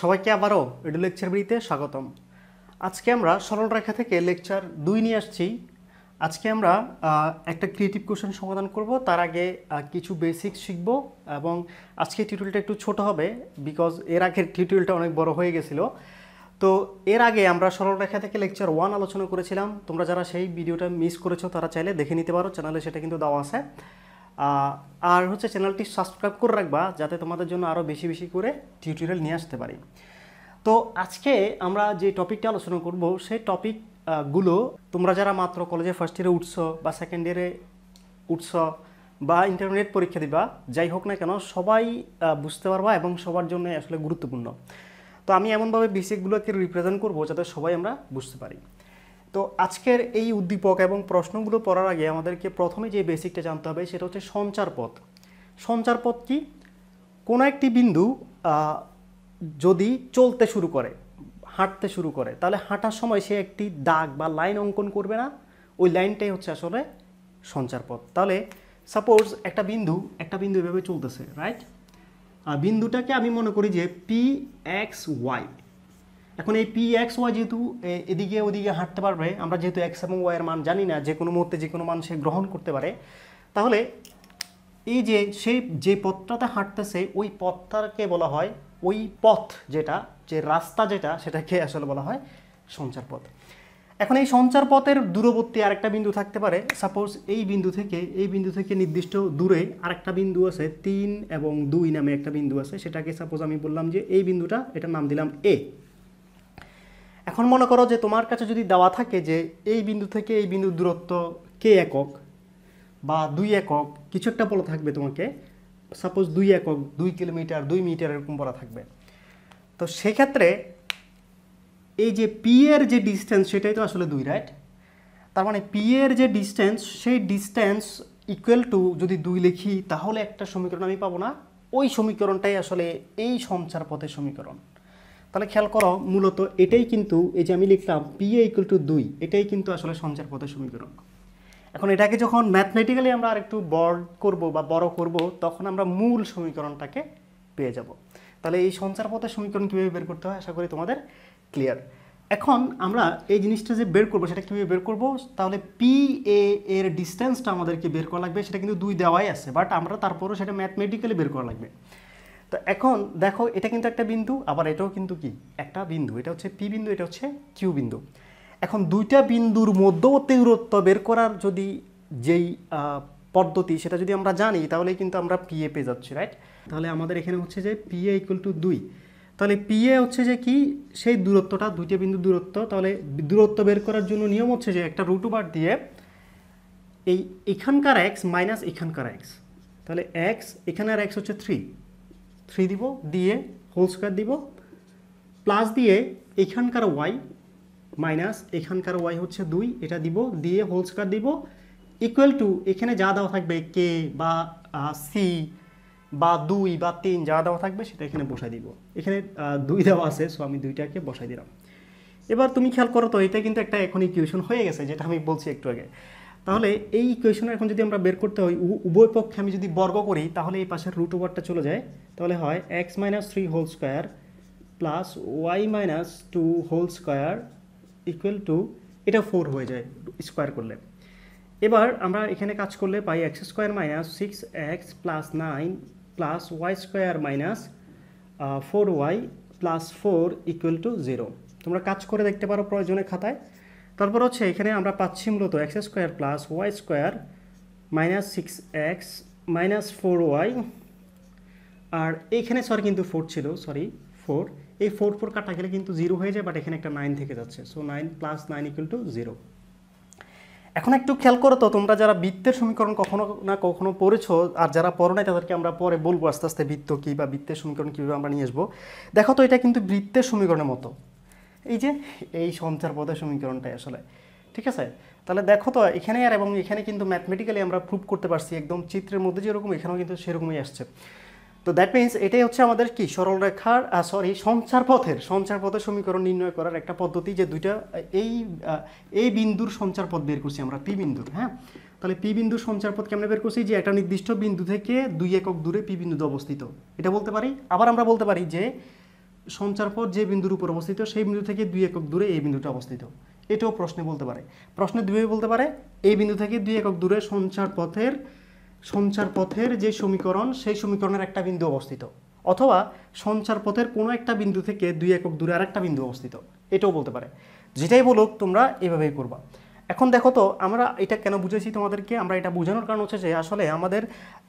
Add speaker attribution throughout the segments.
Speaker 1: সবাইকে আবারও edu lecture বিড়িতে স্বাগতম আজকে আমরা সরল রেখা থেকে লেকচার দুই নিয়ে আসছি আজকে আমরা একটা ক্রিয়েটিভ কোয়েশন সমাধান করব তার আগে কিছু বেসিক শিখব এবং আজকে টিউটোরিয়ালটা একটু ছোট হবে বিকজ এর আগের টিউটোরিয়ালটা অনেক বড় হয়ে গেছিলো তো এর আগে আমরা সরল রেখা থেকে লেকচার ওয়ান আলোচনা করেছিলাম তোমরা যারা সেই ভিডিওটা মিস করেছো তারা চাইলে দেখে নিতে পারো চ্যানেলে সেটা কিন্তু দেওয়া আছে আর হচ্ছে চ্যানেলটি সাবস্ক্রাইব করে রাখবা যাতে তোমাদের জন্য আরও বেশি বেশি করে টিউটোরিয়াল নিয়ে আসতে পারি তো আজকে আমরা যে টপিকটা আলোচনা করব সেই টপিকগুলো তোমরা যারা মাত্র কলেজে ফার্স্ট ইয়ারে উঠছ বা সেকেন্ড ইয়ারে উঠছ বা ইন্টারমিডিয়েট পরীক্ষা দিবা যাই হোক না কেন সবাই বুঝতে পারবা এবং সবার জন্য আসলে গুরুত্বপূর্ণ তো আমি এমনভাবে বিসিকগুলোকে রিপ্রেজেন্ট করবো যাতে সবাই আমরা বুঝতে পারি তো আজকের এই উদ্দীপক এবং প্রশ্নগুলো পড়ার আগে আমাদেরকে প্রথমে যে বেসিকটা জানতে হবে সেটা হচ্ছে সঞ্চার পথ সঞ্চার পথ কি কোনো একটি বিন্দু যদি চলতে শুরু করে হাঁটতে শুরু করে তাহলে হাঁটার সময় সে একটি দাগ বা লাইন অঙ্কন করবে না ওই লাইনটাই হচ্ছে আসলে সঞ্চার পথ তাহলে সাপোজ একটা বিন্দু একটা বিন্দু এভাবে চলতেছে রাইট আর বিন্দুটাকে আমি মনে করি যে পি এক্স ওয়াই এখন এই পি এক্স ওয়াই যেহেতু এদিকে ওদিকে হাঁটতে পারবে আমরা যেহেতু এক্স এবং ওয়াইয়ের মান জানি না যে কোনো মুহূর্তে যে কোনো মান সে গ্রহণ করতে পারে তাহলে এই যে সেই যে পথটাতে হাঁটতেছে ওই পথটাকে বলা হয় ওই পথ যেটা যে রাস্তা যেটা সেটাকে আসলে বলা হয় সঞ্চার পথ এখন এই সঞ্চার পথের দূরবর্তী আরেকটা বিন্দু থাকতে পারে সাপোজ এই বিন্দু থেকে এই বিন্দু থেকে নির্দিষ্ট দূরে আরেকটা বিন্দু আছে তিন এবং দুই নামে একটা বিন্দু আছে সেটাকে সাপোজ আমি বললাম যে এই বিন্দুটা এটার নাম দিলাম এ এখন মনে করো যে তোমার কাছে যদি দেওয়া থাকে যে এই বিন্দু থেকে এই বিন্দুর দূরত্ব কে একক বা দুই একক কিছু একটা বলা থাকবে তোমাকে সাপোজ দুই একক দুই কিলোমিটার দুই মিটার এরকম বলা থাকবে তো সেক্ষেত্রে এই যে পি এর যে ডিস্টেন্স সেটাই তো আসলে দুই রাইট তার মানে পি এর যে ডিস্টেন্স সেই ডিস্টেন্স ইকুয়াল টু যদি দুই লিখি তাহলে একটা সমীকরণ আমি পাবো না ওই সমীকরণটাই আসলে এই সঞ্চার পথের সমীকরণ তাহলে খেয়াল করো মূলত এটাই কিন্তু এই যে আমি লিখলাম পি এ ইকুয়াল টু দুই এটাই কিন্তু আসলে সঞ্চার পথের সমীকরণ এখন এটাকে যখন ম্যাথমেটিক্যালি আমরা আরেকটু বড় করব বা বড় করব তখন আমরা মূল সমীকরণটাকে পেয়ে যাব তাহলে এই সঞ্চার পথের সমীকরণ কীভাবে বের করতে হয় আশা করি তোমাদের ক্লিয়ার এখন আমরা এই জিনিসটা যে বের করবো সেটা কীভাবে বের করব তাহলে পি এ এর ডিস্টেন্সটা আমাদেরকে বের করা লাগবে সেটা কিন্তু দুই দেওয়াই আছে বাট আমরা তারপরেও সেটা ম্যাথমেটিক্যালি বের করা লাগবে তো এখন দেখো এটা কিন্তু একটা বিন্দু আবার এটাও কিন্তু কি একটা বিন্দু এটা হচ্ছে পি বিন্দু এটা হচ্ছে কিউ বিন্দু এখন দুইটা বিন্দুর মধ্যবর্তী দূরত্ব বের করার যদি যেই পদ্ধতি সেটা যদি আমরা জানি তাহলে কিন্তু আমরা পি এ পেয়ে যাচ্ছি রাইট তাহলে আমাদের এখানে হচ্ছে যে পি এ ইকুয়াল টু দুই তাহলে পি এ হচ্ছে যে কি সেই দূরত্বটা দুইটা বিন্দু দূরত্ব তাহলে দূরত্ব বের করার জন্য নিয়ম হচ্ছে যে একটা রুট ওভার দিয়ে এই এখানকার এক্স মাইনাস এখানকার এক্স তাহলে এক্স এখানের এক্স হচ্ছে থ্রি থ্রি দিব দিয়ে হোল স্কোয়ার দিব প্লাস দিয়ে এখানকার ওয়াই মাইনাস এখানকার ওয়াই হচ্ছে দুই এটা দিব দিয়ে হোল স্কোয়ার দিব ইকুয়াল টু এখানে যা দেওয়া থাকবে কে বা সি বা দুই বা তিন যা দেওয়া থাকবে সেটা এখানে বসাই দিব এখানে দুই দেওয়া আছে সো আমি দুইটাকে বসাই দিলাম এবার তুমি খেয়াল করো তো এটা কিন্তু একটা এখন ইকুয়েশন হয়ে গেছে যেটা আমি বলছি একটু আগে তাহলে এই ইকুয়েশনের এখন যদি আমরা বের করতে হয় উভয় পক্ষে আমি যদি বর্গ করি তাহলে এই পাশের রুট ওভারটা চলে যায় তাহলে হয় x minus three whole square plus y minus two whole square equal to এটা ফোর হয়ে যায় স্কোয়ার করলে এবার আমরা এখানে কাজ করলে পাই x square minus six x plus nine plus y square minus four y plus four equal to zero তোমরা কাজ করে দেখতে পারো প্রয়োজনে খাতায় তারপর হচ্ছে এখানে আমরা পাচ্ছি মূলত x square plus y square minus six x minus four y আর এইখানে সরি কিন্তু ফোর ছিল সরি ফোর এই ফোর ফোর কাটা গেলে কিন্তু জিরো হয়ে যায় বাট এখানে একটা নাইন থেকে যাচ্ছে so nine plus nine equal to zero এখন একটু খেয়াল করো তো তোমরা যারা বৃত্তের সমীকরণ কখনো না কখনো পড়েছো আর যারা পড়ো নাই তাদেরকে আমরা পরে বলবো আস্তে আস্তে বৃত্ত কী বা বৃত্তের সমীকরণ কীভাবে আমরা নিয়ে আসবো দেখো তো এটা কিন্তু বৃত্তের সমীকরণের মতো এই যে এই সঞ্চার পথের সমীকরণটাই আসলে ঠিক আছে তাহলে দেখো তো এখানে আর এবং এখানে কিন্তু ম্যাথমেটিক্যালি আমরা প্রুভ করতে পারছি একদম চিত্রের মধ্যে যেরকম এখানেও কিন্তু সেরকমই আসছে তো দ্যাট মিন্স এটাই হচ্ছে আমাদের কি সরলরেখার সরি সঞ্চার পথের সঞ্চার পথের সমীকরণ নির্ণয় করার একটা পদ্ধতি যে দুইটা এই এই বিন্দুর সঞ্চার পথ বের করছি আমরা পি বিন্দুর হ্যাঁ তাহলে পি বিন্দুর সঞ্চার পথ কেমনে বের করছি যে একটা নির্দিষ্ট বিন্দু থেকে দুই একক দূরে পি বিন্দুতে অবস্থিত এটা বলতে পারি আবার আমরা বলতে পারি যে সঞ্চার পথ যে বিন্দুর উপর অবস্থিত সেই বিন্দু থেকে দুই একক দূরে এই বিন্দুটা অবস্থিত এটাও প্রশ্নে বলতে পারে প্রশ্নে দুই বলতে পারে এই বিন্দু থেকে দুই একক দূরে সঞ্চার পথের সঞ্চার পথের যে সমীকরণ সেই সমীকরণের একটা বিন্দু অবস্থিত অথবা সঞ্চার পথের কোনো একটা বিন্দু থেকে দুই একক দূরে আর একটা বিন্দু অবস্থিত এটাও বলতে পারে যেটাই বলুক তোমরা এভাবেই করবা এখন দেখো তো আমরা এটা কেন বুঝেছি তোমাদেরকে আমরা এটা বোঝানোর কারণ হচ্ছে যে আসলে আমাদের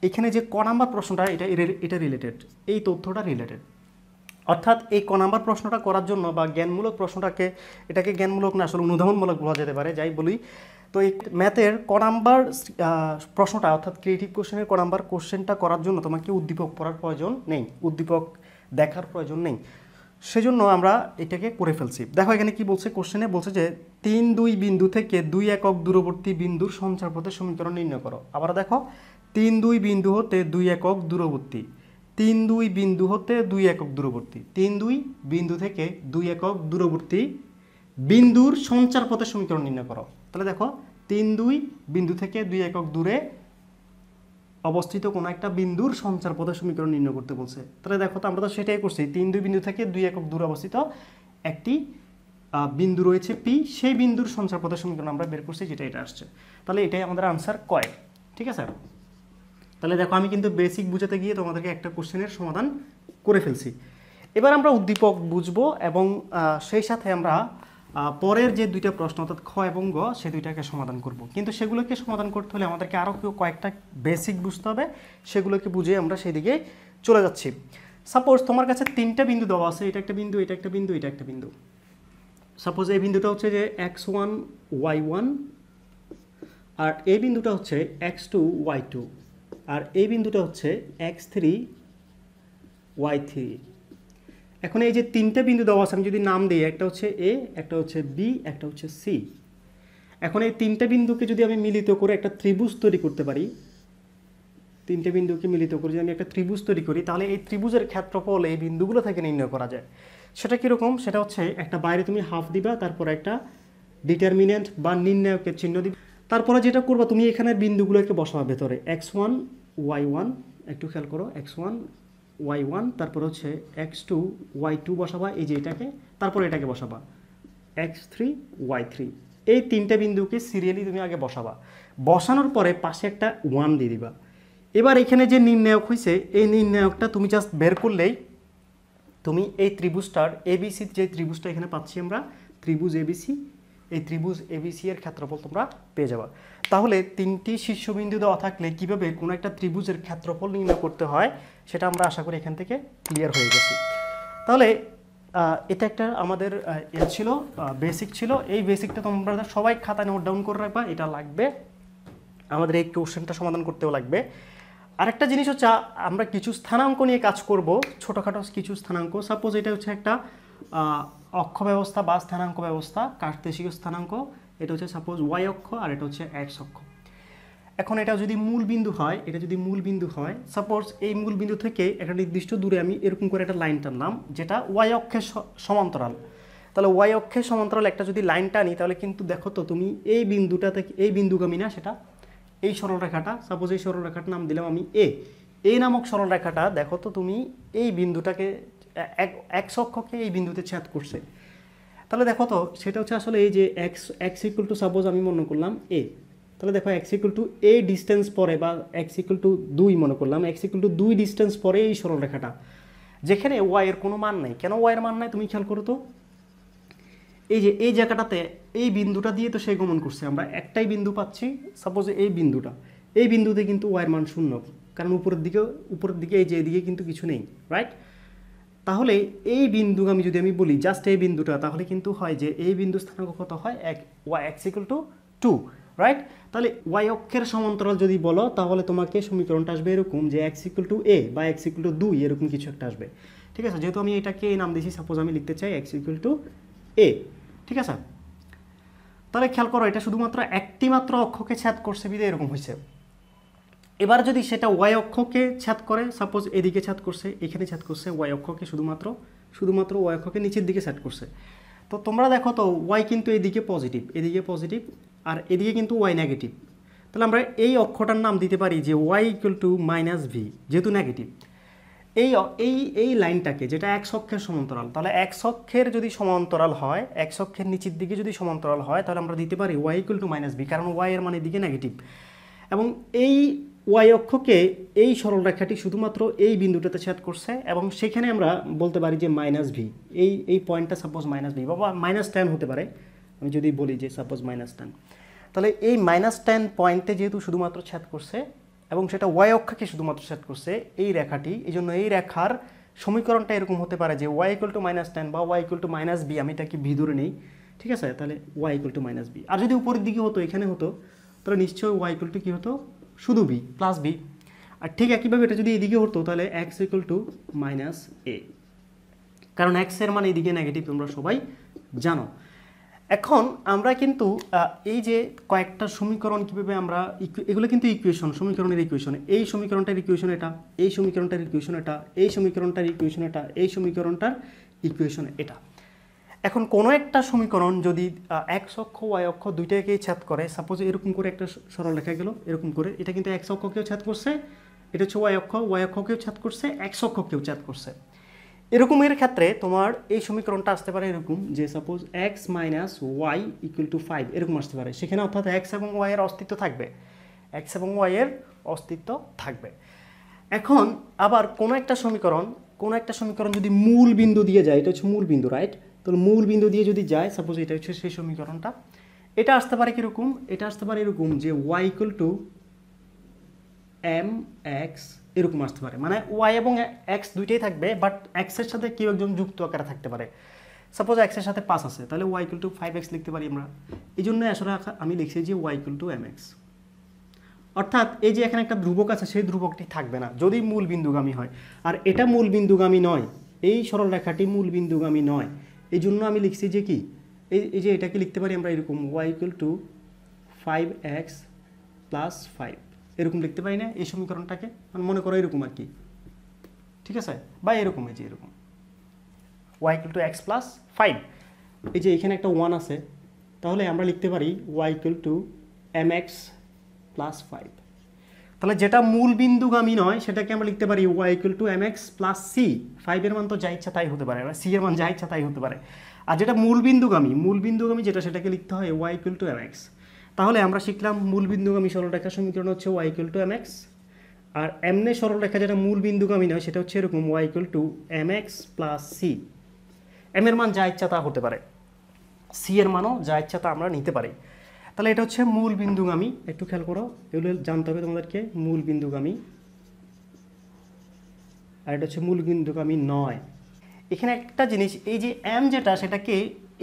Speaker 1: এখানে যে ক নাম্বার প্রশ্নটা এটা এটা রিলেটেড এই তথ্যটা রিলেটেড অর্থাৎ এই ক নাম্বার প্রশ্নটা করার জন্য বা জ্ঞানমূলক প্রশ্নটাকে এটাকে জ্ঞানমূলক না আসলে অনুধাবনমূলক বলা যেতে পারে যাই বলি তো এই ম্যাথের ক নাম্বার প্রশ্নটা অর্থাৎ ক্রিয়েটিভ কোশ্চেনের ক নাম্বার কোশ্চেনটা করার জন্য তোমাকে উদ্দীপক পড়ার প্রয়োজন নেই উদ্দীপক দেখার প্রয়োজন নেই সেজন্য আমরা এটাকে করে ফেলছি দেখো এখানে কি বলছে কোশ্চেনে বলছে যে তিন দুই বিন্দু থেকে দুই একক দূরবর্তী বিন্দুর পথে সমীকরণ নির্ণয় করো আবার দেখো তিন দুই বিন্দু হতে দুই একক দূরবর্তী তিন দুই বিন্দু হতে দুই একক দূরবর্তী তিন দুই বিন্দু থেকে দুই একক দূরবর্তী বিন্দুর সঞ্চার পথের সমীকরণ নির্ণয় করো তাহলে দেখো তিন দুই বিন্দু থেকে দুই একক দূরে অবস্থিত কোনো একটা বিন্দুর সঞ্চার পথের সমীকরণ নির্ণয় করতে বলছে তাহলে দেখো তো আমরা তো সেটাই করছি তিন দুই বিন্দু থেকে দুই একক দূরে অবস্থিত একটি বিন্দু রয়েছে পি সেই বিন্দুর সঞ্চার পথের সমীকরণ আমরা বের করছি যেটা এটা আসছে তাহলে এটাই আমাদের আনসার কয় ঠিক আছে তাহলে দেখো আমি কিন্তু বেসিক বুঝাতে গিয়ে তোমাদেরকে একটা কোশ্চেনের সমাধান করে ফেলছি এবার আমরা উদ্দীপক বুঝবো এবং সেই সাথে আমরা পরের যে দুইটা প্রশ্ন অর্থাৎ খ এবং গ সে দুইটাকে সমাধান করব কিন্তু সেগুলোকে সমাধান করতে হলে আমাদেরকে আরও কয়েকটা বেসিক বুঝতে হবে সেগুলোকে বুঝে আমরা সেদিকে চলে যাচ্ছি সাপোজ তোমার কাছে তিনটা বিন্দু দেওয়া আছে এটা একটা বিন্দু এটা একটা বিন্দু এটা একটা বিন্দু সাপোজ এই বিন্দুটা হচ্ছে যে এক্স ওয়ান ওয়াই ওয়ান আর এই বিন্দুটা হচ্ছে এক্স টু ওয়াই টু আর এই বিন্দুটা হচ্ছে এক্স থ্রি ওয়াই থ্রি এখন এই যে তিনটে বিন্দু দেওয়া আছে আমি যদি নাম দিই একটা হচ্ছে এ একটা হচ্ছে বি একটা হচ্ছে সি এখন এই তিনটে বিন্দুকে যদি আমি মিলিত করে একটা ত্রিভুজ তৈরি করতে পারি তিনটে বিন্দুকে মিলিত করে যদি আমি একটা ত্রিভুজ তৈরি করি তাহলে এই ত্রিভুজের ক্ষেত্রফল এই বিন্দুগুলো থেকে নির্ণয় করা যায় সেটা কীরকম সেটা হচ্ছে একটা বাইরে তুমি হাফ দিবা তারপর একটা ডিটারমিনেন্ট বা নির্ণায়কের চিহ্ন দিবে তারপরে যেটা করবা তুমি এখানের বিন্দুগুলোকে বসাবা ভেতরে এক্স ওয়ান ওয়াই ওয়ান একটু খেয়াল করো এক্স ওয়ান ওয়াই ওয়ান তারপর হচ্ছে এক্স টু ওয়াই টু বসাবা এই যে এটাকে তারপর এটাকে বসাবা এক্স থ্রি ওয়াই থ্রি এই তিনটে বিন্দুকে সিরিয়ালি তুমি আগে বসাবা বসানোর পরে পাশে একটা ওয়ান দিয়ে দিবা এবার এখানে যে নির্ণায়ক হয়েছে এই নির্ণায়কটা তুমি জাস্ট বের করলেই তুমি এই ত্রিভুজটার এবিসির যে ত্রিভুজটা এখানে পাচ্ছি আমরা ত্রিভুজ এবিসি এই ত্রিভুজ এবিসি এর ক্ষেত্রফল তোমরা পেয়ে যাবা তাহলে তিনটি শীর্ষবিন্দু দেওয়া থাকলে কীভাবে কোনো একটা ত্রিভুজের ক্ষেত্রফল নির্ণয় করতে হয় সেটা আমরা আশা করি এখান থেকে ক্লিয়ার হয়ে গেছি তাহলে এটা একটা আমাদের এ ছিল বেসিক ছিল এই বেসিকটা তোমরা সবাই খাতা নোট ডাউন করে রাখবা এটা লাগবে আমাদের এই কোশ্চেনটা সমাধান করতেও লাগবে আরেকটা জিনিস হচ্ছে আমরা কিছু স্থানাঙ্ক নিয়ে কাজ করব ছোটোখাটো কিছু স্থানাঙ্ক সাপোজ এটা হচ্ছে একটা অক্ষ ব্যবস্থা বা স্থানাঙ্ক ব্যবস্থা কার্তেশিক স্থানাঙ্ক এটা হচ্ছে সাপোজ ওয়াই অক্ষ আর এটা হচ্ছে এক্স অক্ষ এখন এটা যদি মূল বিন্দু হয় এটা যদি মূল বিন্দু হয় সাপোজ এই মূল বিন্দু থেকে একটা নির্দিষ্ট দূরে আমি এরকম করে একটা লাইন টানলাম যেটা ওয়াই অক্ষের সমান্তরাল তাহলে ওয়াই অক্ষের সমান্তরাল একটা যদি লাইন টানি তাহলে কিন্তু দেখো তো তুমি এই বিন্দুটা থেকে এই বিন্দুগামী না সেটা এই সরলরেখাটা সাপোজ এই সরলরেখাটার নাম দিলাম আমি এ এই নামক সরলরেখাটা দেখো তো তুমি এই বিন্দুটাকে এক অক্ষকে এই বিন্দুতে ছেদ করছে তাহলে দেখো তো সেটা হচ্ছে আসলে এই যে x x equal to suppose আমি মনে করলাম এ তাহলে দেখো x equal to a distance পরে বা এক্স ইকুয়াল টু দুই মনে করলাম এক্স ইকুয়াল টু দুই ডিস্টেন্স পরে এই সরলরেখাটা যেখানে ওয়াইয়ের কোনো মান নাই কেন ওয়াইয়ের মান নাই তুমি খেয়াল করো তো এই যে এই জায়গাটাতে এই বিন্দুটা দিয়ে তো সে গমন করছে আমরা একটাই বিন্দু পাচ্ছি সাপোজ এই বিন্দুটা এই বিন্দুতে কিন্তু ওয়াইয়ের মান শূন্য কারণ উপরের দিকে উপরের দিকে এই যে এদিকে কিন্তু কিছু নেই রাইট তাহলে এই বিন্দু আমি যদি আমি বলি জাস্ট এই বিন্দুটা তাহলে কিন্তু হয় যে এই বিন্দু স্থানাঙ্ক কত হয় এক y x equal to two right তাহলে ওয়াই অক্ষের সমান্তরাল যদি বলো তাহলে তোমাকে সমীকরণটা আসবে এরকম যে এক্স ইকুয়াল টু এ বা এক্স ইকুয়াল টু দুই এরকম কিছু একটা আসবে ঠিক আছে যেহেতু আমি এটাকে নাম দিয়েছি সাপোজ আমি লিখতে চাই এক্স ইকুয়াল টু এ ঠিক আছে তাহলে খেয়াল করো এটা শুধুমাত্র একটি মাত্র অক্ষকে ছেদ করছে বিধে এরকম হয়েছে এবার যদি সেটা ওয়াই অক্ষকে ছাদ করে সাপোজ এদিকে ছাদ করছে এখানে ছাদ করছে ওয়াই অক্ষকে শুধুমাত্র শুধুমাত্র ওয়াই অক্ষকে নিচের দিকে ছাদ করছে তো তোমরা দেখো তো ওয়াই কিন্তু এদিকে পজিটিভ এদিকে পজিটিভ আর এদিকে কিন্তু ওয়াই নেগেটিভ তাহলে আমরা এই অক্ষটার নাম দিতে পারি যে y equal to minus v যেহেতু নেগেটিভ এই এই এই লাইনটাকে যেটা এক অক্ষের সমান্তরাল তাহলে এক অক্ষের যদি সমান্তরাল হয় এক অক্ষের নিচের দিকে যদি সমান্তরাল হয় তাহলে আমরা দিতে পারি y equal to minus v কারণ ওয়াই এর মানে দিকে নেগেটিভ এবং এই ওয়াই অক্ষকে এই সরলরেখাটি শুধুমাত্র এই বিন্দুটাতে ছেদ করছে এবং সেখানে আমরা বলতে পারি যে মাইনাস ভি এই এই পয়েন্টটা সাপোজ মাইনাস ভি বা মাইনাস টেন হতে পারে আমি যদি বলি যে সাপোজ মাইনাস টেন তাহলে এই মাইনাস টেন পয়েন্টে যেহেতু শুধুমাত্র ছেদ করছে এবং সেটা ওয়াই অক্ষকে শুধুমাত্র ছেদ করছে এই রেখাটি এই জন্য এই রেখার সমীকরণটা এরকম হতে পারে যে y equal to minus ten বা y equal to minus b আমি এটাকে ভি ধরে নিই ঠিক আছে তাহলে y equal to minus b আর যদি উপরের দিকে হতো এখানে হতো তাহলে নিশ্চয়ই ওয়াই ইকুয়াল টু কী হতো শুধু বি প্লাস বি আর ঠিক একইভাবে এটা যদি এদিকে হতো তাহলে x equal to minus a কারণ এক্সের মানে এদিকে নেগেটিভ তোমরা সবাই জানো এখন আমরা কিন্তু এই যে কয়েকটা সমীকরণ কীভাবে আমরা এগুলো কিন্তু ইকুয়েশন সমীকরণের ইকুয়েশন এই সমীকরণটার ইকুয়েশন এটা এই সমীকরণটার ইকুয়েশন এটা এই সমীকরণটার ইকুয়েশন এটা এই সমীকরণটার ইকুয়েশন এটা এখন কোনো একটা সমীকরণ যদি এক্স অক্ষ ওয়াই অক্ষ দুইটাকেই ছেদ করে সাপোজ এরকম করে একটা সরল লেখা গেল এরকম করে এটা কিন্তু এক্স অক্ষকেও ছাদ করছে এটা হচ্ছে ওয়াই অক্ষ ওয়াই অক্ষকেও ছেদ করছে এক্স অক্ষকেও ছাদ করছে এরকমের ক্ষেত্রে তোমার এই সমীকরণটা আসতে পারে এরকম যে suppose x minus y equal to five এরকম আসতে পারে সেখানে অর্থাৎ এক্স এবং ওয়াইয়ের অস্তিত্ব থাকবে এক্স এবং ওয়াইয়ের অস্তিত্ব থাকবে এখন আবার কোনো একটা সমীকরণ কোনো একটা সমীকরণ যদি মূল বিন্দু দিয়ে যায় এটা হচ্ছে মূল বিন্দু রাইট তো মূল বিন্দু দিয়ে যদি যায় সাপোজ এটা হচ্ছে সেই সমীকরণটা এটা আসতে পারে কীরকম এটা আসতে পারে এরকম যে y equal to m x এরকম আসতে পারে মানে ওয়াই এবং এক্স দুইটাই থাকবে বাট এক্সের সাথে কেউ একজন যুক্ত আকারে থাকতে পারে সাপোজ এক্সের সাথে পাঁচ আছে তাহলে y equal to five x লিখতে পারি আমরা এই জন্য আসলে আমি লিখছি যে y equal to m x অর্থাৎ এই যে এখানে একটা ধ্রুবক আছে সেই ধ্রুবকটি থাকবে না যদি মূল বিন্দুগামী হয় আর এটা মূল বিন্দুগামী নয় এই সরল রেখাটি মূল বিন্দুগামী নয় এই জন্য আমি লিখছি যে কি এই এই যে এটাকে লিখতে পারি আমরা এরকম y equal to five x plus five এরকম লিখতে পারি না এই সমীকরণটাকে মানে মনে করো এরকম আর কি ঠিক আছে বা এরকম এই যে এরকম y equal to x plus five এই যে এখানে একটা ওয়ান আছে তাহলে আমরা লিখতে পারি y equal to m x plus five তাহলে যেটা মূল বিন্দুগামী নয় সেটাকে আমরা লিখতে পারি y equal to m x plus c ফাইভের মান তো যা ইচ্ছা তাই হতে পারে সি এর মান যা ইচ্ছা তাই হতে পারে আর যেটা মূল বিন্দুগামী মূল বিন্দুগামী যেটা সেটাকে লিখতে হয় y equal to m x তাহলে আমরা শিখলাম মূল বিন্দুগামী সরলরেখা সমীকরণ হচ্ছে y equal to m x আর এমনে সরলরেখা যেটা মূল বিন্দুগামী নয় সেটা হচ্ছে এরকম y equal to m x plus c m এর মান যা ইচ্ছা তা হতে পারে সি এর মানও যা ইচ্ছা তা আমরা নিতে পারি তাহলে এটা হচ্ছে মূল বিন্দুগামী একটু খেয়াল করো এগুলো জানতে হবে তোমাদেরকে মূল বিন্দুগামী আর এটা হচ্ছে মূল বিন্দুগামী নয় এখানে একটা জিনিস এই যে এম যেটা সেটাকে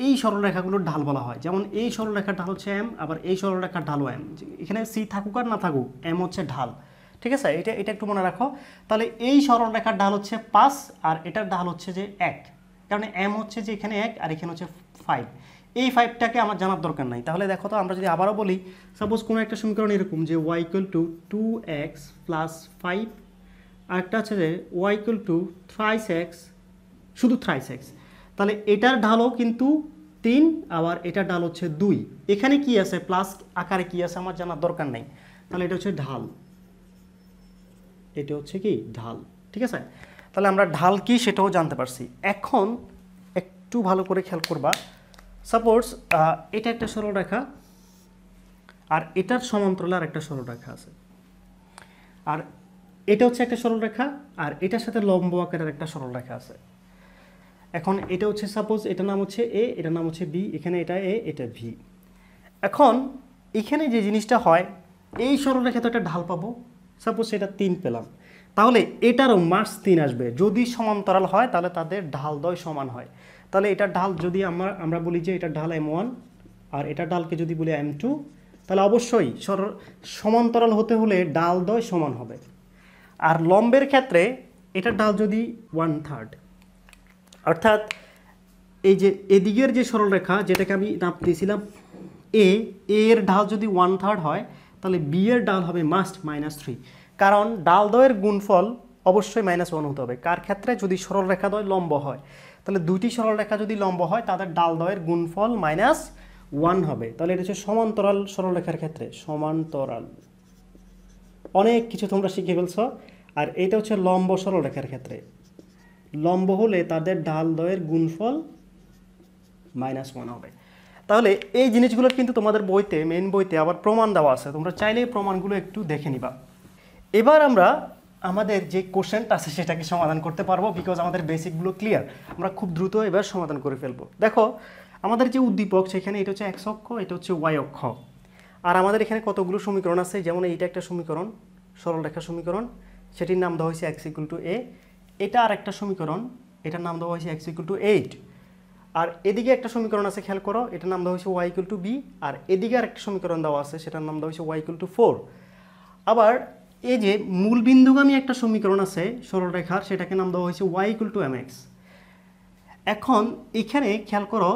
Speaker 1: এই সরলরেখাগুলোর ঢাল বলা হয় যেমন এই সরলরেখার ঢাল হচ্ছে এম আবার এই সরলরেখার ঢালও এম এখানে সি থাকুক আর না থাকুক এম হচ্ছে ঢাল ঠিক আছে এটা এটা একটু মনে রাখো তাহলে এই সরলরেখার ঢাল হচ্ছে পাঁচ আর এটার ঢাল হচ্ছে যে এক কারণ এম হচ্ছে যে এখানে এক আর এখানে হচ্ছে ফাইভ এই ফাইভটাকে আমার জানার দরকার নাই তাহলে দেখো তো আমরা যদি আবারও বলি সাপোজ কোনো একটা সমীকরণ এরকম যে y equal to two x plus five আর একটা আছে যে y equal to thrice x শুধু থ্রাইস এক্স তাহলে এটার ঢালও কিন্তু তিন আবার এটার ঢাল হচ্ছে দুই এখানে কি আছে প্লাস আকারে কি আছে আমার জানার দরকার নেই তাহলে এটা হচ্ছে ঢাল এটা হচ্ছে কি ঢাল ঠিক আছে তাহলে আমরা ঢাল কি সেটাও জানতে পারছি এখন একটু ভালো করে খেয়াল করবা সাপোজ এটা একটা সরলরেখা আর এটার সমান্তরালে আর একটা সরলরেখা আছে আর এটা হচ্ছে একটা সরলরেখা আর এটার সাথে লম্ব আকারের একটা সরলরেখা আছে এখন এটা হচ্ছে সাপোজ এটা নাম হচ্ছে এ এটা নাম হচ্ছে বি এখানে এটা এ এটা ভি এখন এখানে যে জিনিসটা হয় এই সরলরেখা তো একটা ঢাল পাবো সাপোজ এটা তিন পেলাম তাহলে এটারও মার্স তিন আসবে যদি সমান্তরাল হয় তাহলে তাদের ঢালদয় সমান হয় তাহলে এটার ঢাল যদি আমরা আমরা বলি যে এটার ঢাল এম ওয়ান আর এটার ঢালকে যদি বলি এম টু তাহলে অবশ্যই সর সমান্তরাল হতে হলে ডাল দ্বয় সমান হবে আর লম্বের ক্ষেত্রে এটার ডাল যদি ওয়ান থার্ড অর্থাৎ এই যে এদিকের যে সরলরেখা যেটাকে আমি নাম দিয়েছিলাম এ এর ঢাল যদি ওয়ান থার্ড হয় তাহলে বি এর ডাল হবে মাস্ট মাইনাস থ্রি কারণ ডাল দ্বয়ের গুণফল অবশ্যই মাইনাস ওয়ান হতে হবে কার ক্ষেত্রে যদি সরলরেখা দয় লম্ব হয় তাহলে দুইটি সরলরেখা যদি লম্ব হয় তাদের ডালদয়ের গুণফল মাইনাস ওয়ান হবে তাহলে এটা হচ্ছে সমান্তরাল সরলরেখার ক্ষেত্রে সমান্তরাল অনেক কিছু তোমরা শিখে ফেলছ আর এটা হচ্ছে লম্ব সরলরেখার ক্ষেত্রে লম্ব হলে তাদের ডালদয়ের গুণফল মাইনাস ওয়ান হবে তাহলে এই জিনিসগুলো কিন্তু তোমাদের বইতে মেন বইতে আবার প্রমাণ দেওয়া আছে তোমরা চাইলে প্রমাণগুলো একটু দেখে নিবা এবার আমরা আমাদের যে কোশ্চেনটা আছে সেটাকে সমাধান করতে পারবো বিকজ আমাদের বেসিকগুলো ক্লিয়ার আমরা খুব দ্রুত এবার সমাধান করে ফেলবো দেখো আমাদের যে উদ্দীপক সেখানে এটা হচ্ছে এক্স অক্ষ এটা হচ্ছে ওয়াই অক্ষ আর আমাদের এখানে কতগুলো সমীকরণ আছে যেমন এইটা একটা সমীকরণ সরলরেখা সমীকরণ সেটির নাম দেওয়া হয়েছে এক্স ইকুল টু এ এটা আর একটা সমীকরণ এটার নাম দেওয়া হয়েছে এক্স ইকুল টু এইট আর এদিকে একটা সমীকরণ আছে খেয়াল করো এটার নাম দেওয়া হয়েছে ওয়াই ইকুল টু বি আর এদিকে আর একটা সমীকরণ দেওয়া আছে সেটার নাম দেওয়া হয়েছে ওয়াই ইকুল টু ফোর আবার এই যে মূল বিন্দুগামী একটা সমীকরণ আছে সরলরেখার সেটাকে নাম দেওয়া হয়েছে y equal to m x এখন এখানে খেয়াল করো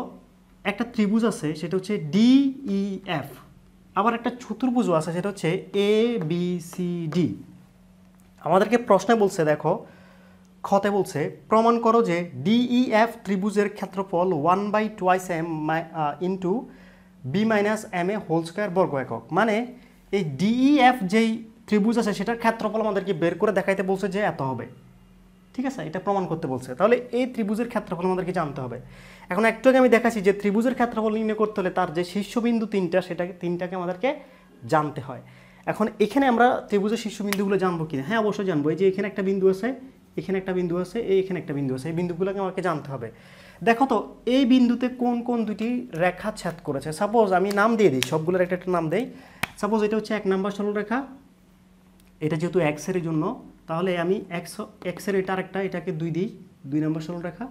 Speaker 1: একটা ত্রিভুজ আছে সেটা হচ্ছে ডিই এফ e, আবার একটা চতুর্ভুজও আছে সেটা হচ্ছে এ বি সি ডি আমাদেরকে প্রশ্নে বলছে দেখো খতে বলছে প্রমাণ করো যে ডিই এফ e, ত্রিভুজের ক্ষেত্রফল one by twice m into b minus m a whole square বর্গ একক মানে এই ডিই এফ e, যেই ত্রিভুজ আছে সেটার ক্ষেত্রফল আমাদেরকে বের করে দেখাইতে বলছে যে এত হবে ঠিক আছে এটা প্রমাণ করতে বলছে তাহলে এই ত্রিভুজের ক্ষেত্রফল আমাদেরকে জানতে হবে এখন একটু আগে আমি দেখাচ্ছি যে ত্রিভুজের ক্ষেত্রফল নির্ণয় করতে হলে তার যে শীর্ষবিন্দু তিনটা সেটাকে তিনটাকে আমাদেরকে জানতে হয় এখন এখানে আমরা ত্রিভুজের শীর্ষবিন্দুগুলো জানবো কিনা হ্যাঁ অবশ্যই জানবো এই যে এখানে একটা বিন্দু আছে এখানে একটা বিন্দু আছে এখানে একটা বিন্দু আছে এই বিন্দুগুলোকে আমাকে জানতে হবে দেখো তো এই বিন্দুতে কোন কোন দুটি রেখা ছেদ করেছে সাপোজ আমি নাম দিয়ে দিই সবগুলোর একটা একটা নাম দেই সাপোজ এটা হচ্ছে এক নাম্বার রেখা এটা যেহেতু এক্সের জন্য তাহলে আমি এক্স এক্সের এটা আরেকটা এটাকে দুই দিই দুই নম্বর সরলরেখা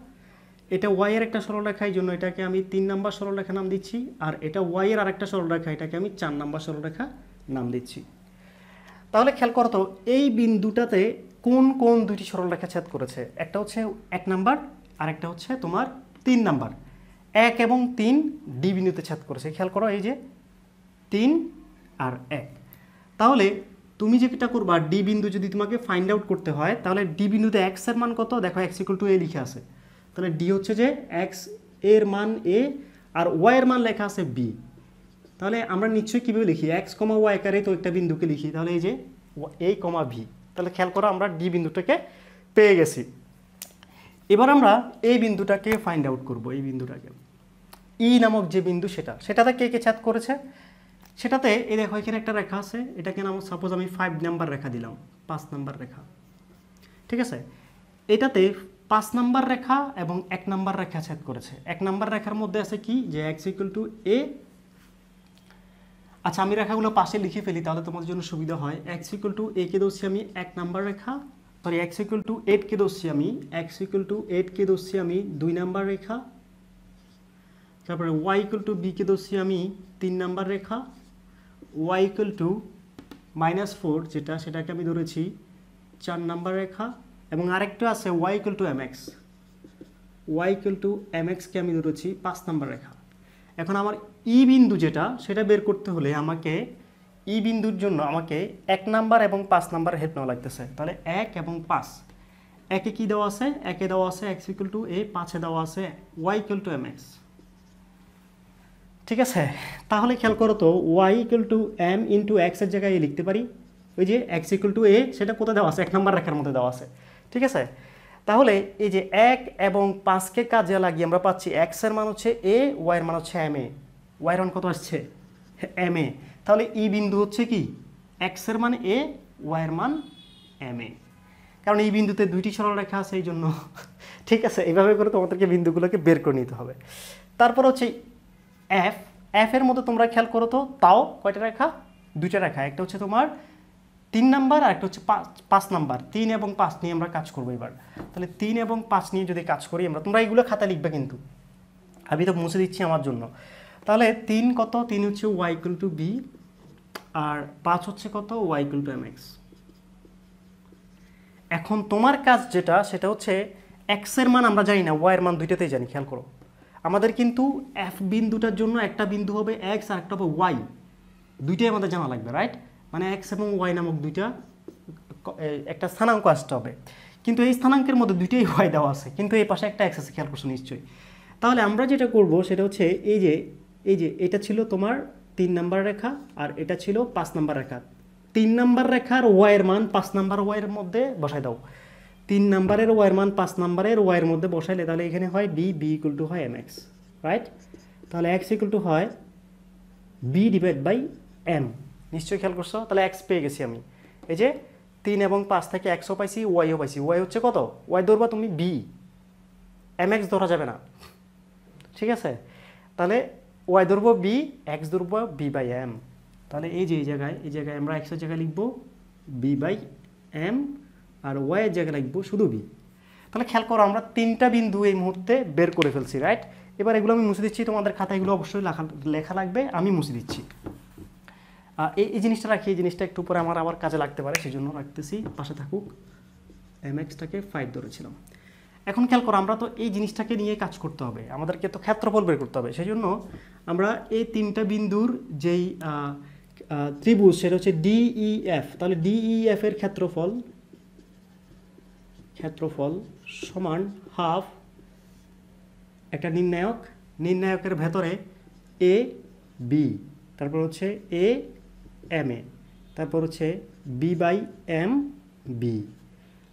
Speaker 1: এটা ওয়াইয়ের একটা সরলরেখা এই জন্য এটাকে আমি তিন নম্বর সরলরেখা নাম দিচ্ছি আর এটা ওয়াইয়ের আরেকটা সরলরেখা এটাকে আমি চার নম্বর সরলরেখা নাম দিচ্ছি তাহলে খেয়াল করো তো এই বিন্দুটাতে কোন কোন দুইটি সরলরেখা ছেদ করেছে একটা হচ্ছে এক নাম্বার আর একটা হচ্ছে তোমার তিন নাম্বার এক এবং তিন ডি বিন্দুতে ছেদ করেছে খেয়াল করো এই যে তিন আর এক তাহলে তুমি যেটা করবা ডি বিন্দু যদি তোমাকে ফাইন্ড আউট করতে হয় তাহলে ডি বিন্দুতে এক্স এর মান কত দেখো এক্স ইকুয়াল টু এ লিখে আছে তাহলে ডি হচ্ছে যে এক্স এর মান এ আর ওয়াই এর মান লেখা আছে বি তাহলে আমরা নিশ্চয়ই কীভাবে লিখি এক্স কমা ওয়াই কারে তো একটা বিন্দুকে লিখি তাহলে এই যে এ কমা ভি তাহলে খেয়াল করো আমরা ডি বিন্দুটাকে পেয়ে গেছি এবার আমরা এই বিন্দুটাকে ফাইন্ড আউট করব এই বিন্দুটাকে ই e নামক যে বিন্দু সেটা সেটাতে কে কে ছেদ করেছে সেটাতে এই দেখো এখানে একটা রেখা আছে এটাকে নাম সাপোজ আমি ফাইভ নাম্বার রেখা দিলাম পাঁচ নাম্বার রেখা ঠিক আছে এটাতে পাঁচ নাম্বার রেখা এবং এক নাম্বার রেখা ছেদ করেছে এক নাম্বার রেখার মধ্যে আছে কি যে এক্স ইকুয়াল টু এ আচ্ছা আমি রেখাগুলো পাশে লিখে ফেলি তাহলে তোমাদের জন্য সুবিধা হয় এক্স ইকুয়াল টু এ কে দোষী আমি এক নাম্বার রেখা সরি এক্স ইকুয়াল টু কে দোষী আমি এক্স ইকুয়াল টু কে দোষী আমি দুই নাম্বার রেখা তারপরে ওয়াই ইকুয়াল টু কে দোষী আমি তিন নাম্বার রেখা y equal to minus four যেটা সেটাকে আমি ধরেছি চার নাম্বার রেখা এবং আরেকটা আছে y equal to m x y equal to m এক্সকে আমি ধরেছি পাঁচ নাম্বার রেখা এখন আমার ই বিন্দু যেটা সেটা বের করতে হলে আমাকে ই বিন্দুর জন্য আমাকে এক নাম্বার এবং পাঁচ নাম্বার হেড নেওয়া লাগতেছে তাহলে এক এবং পাঁচ একে কি দেওয়া আছে একে দেওয়া আছে এক্স ইকুয়াল টু এ পাঁচে দেওয়া আছে y equal to m x ঠিক আছে তাহলে খেয়াল করো তো y equal to m into এক্সের জায়গায় লিখতে পারি ওই যে এক্স ইকুয়াল টু এ সেটা কোথায় দেওয়া আছে এক নম্বর রেখার মধ্যে দেওয়া আছে ঠিক আছে তাহলে এই যে এক এবং পাঁচকে কাজে লাগিয়ে আমরা পাচ্ছি এক্সের মান হচ্ছে এ ওয়াইয়ের মান হচ্ছে এম এ ওয়াইয়ের মান কত আসছে এম এ তাহলে ই বিন্দু হচ্ছে কি এক্সের মান এ ওয়াইয়ের মান এম এ কারণ এই বিন্দুতে দুইটি রেখা আছে এই জন্য ঠিক আছে এইভাবে করে তোমাদেরকে বিন্দুগুলোকে বের করে নিতে হবে তারপর হচ্ছে এফ এফ এর মধ্যে তোমরা খেয়াল করো তো তাও কয়টা রেখা দুইটা রেখা একটা হচ্ছে তোমার তিন নাম্বার আর একটা হচ্ছে পাঁচ পাঁচ নাম্বার তিন এবং পাঁচ নিয়ে আমরা কাজ করবো এবার তাহলে তিন এবং পাঁচ নিয়ে যদি কাজ করি আমরা তোমরা এগুলো খাতা লিখবে কিন্তু আমি তো মুছে দিচ্ছি আমার জন্য তাহলে তিন কত তিন হচ্ছে ওয়াইকুল টু বি আর পাঁচ হচ্ছে কত ওয়াইকুল টু এম এক্স এখন তোমার কাজ যেটা সেটা হচ্ছে এক্সের মান আমরা জানি না ওয়াইয়ের মান দুইটাতেই জানি খেয়াল করো আমাদের কিন্তু এফ বিন্দুটার জন্য একটা বিন্দু হবে এক্স আর একটা হবে ওয়াই দুইটাই আমাদের জানা লাগবে রাইট মানে এক্স এবং ওয়াই নামক দুইটা একটা স্থানাঙ্ক আসতে হবে কিন্তু এই স্থানাঙ্কের মধ্যে দুইটাই ওয়াই দেওয়া আছে কিন্তু এই পাশে একটা এক্স আছে খেয়াল করছো নিশ্চয়ই তাহলে আমরা যেটা করব সেটা হচ্ছে এই যে এই যে এটা ছিল তোমার তিন নাম্বার রেখা আর এটা ছিল পাঁচ নাম্বার রেখা তিন নাম্বার রেখার ওয়াইয়ের মান পাঁচ নাম্বার ওয়াইয়ের মধ্যে বসায় দাও তিন নাম্বারের ওয়ার মান পাঁচ নাম্বারের ওয়ার মধ্যে বসাইলে তাহলে এখানে হয় বি বি ইকুয়াল টু হয় এম এক্স রাইট তাহলে এক্স ইকুয়াল টু হয় বি ডিভাইড বাই এম নিশ্চয়ই খেয়াল করছো তাহলে এক্স পেয়ে গেছি আমি এই যে তিন এবং পাঁচ থেকে একশো পাইছি ওয়াইও পাইছি ওয়াই হচ্ছে কত ওয়াই ধরবা তুমি বি এম এক্স ধরা যাবে না ঠিক আছে তাহলে ওয়াই ধরবো বি এক্স ধরবো বি বাই এম তাহলে এই যে এই জায়গায় এই জায়গায় আমরা এক্সের জায়গায় লিখবো বি বাই এম আর ওয়াইয়ের জায়গায় লিখবো শুধু বি তাহলে খেয়াল করো আমরা তিনটা বিন্দু এই মুহূর্তে বের করে ফেলছি রাইট এবার এগুলো আমি মুছে দিচ্ছি তোমাদের খাতা এগুলো অবশ্যই লেখা লেখা লাগবে আমি মুছে দিচ্ছি এই এই জিনিসটা রাখি এই জিনিসটা একটু পরে আমার আবার কাজে লাগতে পারে সেজন্য রাখতেছি পাশে থাকুক এম এক্সটাকে ফাইভ ধরেছিলাম এখন খেয়াল করো আমরা তো এই জিনিসটাকে নিয়ে কাজ করতে হবে আমাদেরকে তো ক্ষেত্রফল বের করতে হবে সেই জন্য আমরা এই তিনটা বিন্দুর যেই ত্রিভুজ সেটা হচ্ছে ডিইএফ e, তাহলে ডিইএফ e, এর ক্ষেত্রফল ক্ষেত্রফল সমান হাফ একটা নির্ণায়ক নির্ণায়কের ভেতরে এ বি তারপর হচ্ছে এ এম এ তারপর হচ্ছে বি বাই এম বি